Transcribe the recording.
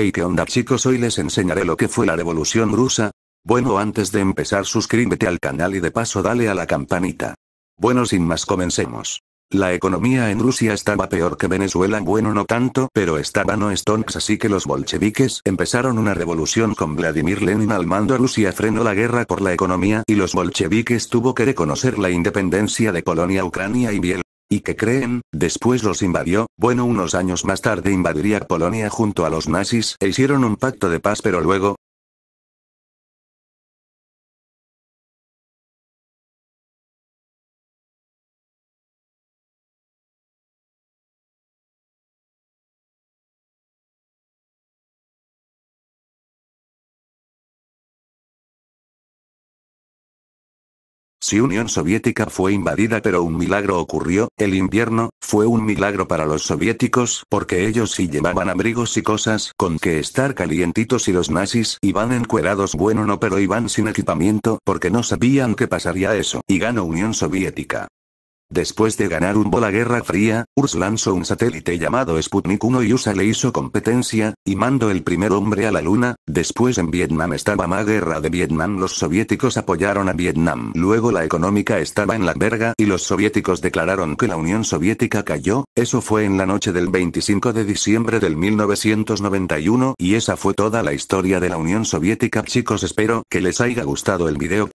Hey qué onda chicos hoy les enseñaré lo que fue la revolución rusa. Bueno antes de empezar suscríbete al canal y de paso dale a la campanita. Bueno sin más comencemos. La economía en Rusia estaba peor que Venezuela, bueno no tanto, pero estaba no stonks así que los bolcheviques empezaron una revolución con Vladimir Lenin al mando Rusia frenó la guerra por la economía y los bolcheviques tuvo que reconocer la independencia de Polonia, Ucrania y Bielorrusia. ¿Y que creen? Después los invadió, bueno unos años más tarde invadiría Polonia junto a los nazis e hicieron un pacto de paz pero luego, Si Unión Soviética fue invadida pero un milagro ocurrió, el invierno, fue un milagro para los soviéticos porque ellos sí llevaban abrigos y cosas con que estar calientitos y los nazis iban encuerados bueno no pero iban sin equipamiento porque no sabían que pasaría eso y ganó Unión Soviética. Después de ganar un bola Guerra Fría, Urs lanzó un satélite llamado Sputnik 1 y USA le hizo competencia, y mandó el primer hombre a la Luna, después en Vietnam estaba más guerra de Vietnam los soviéticos apoyaron a Vietnam. Luego la económica estaba en la verga y los soviéticos declararon que la Unión Soviética cayó, eso fue en la noche del 25 de diciembre del 1991 y esa fue toda la historia de la Unión Soviética chicos espero que les haya gustado el video,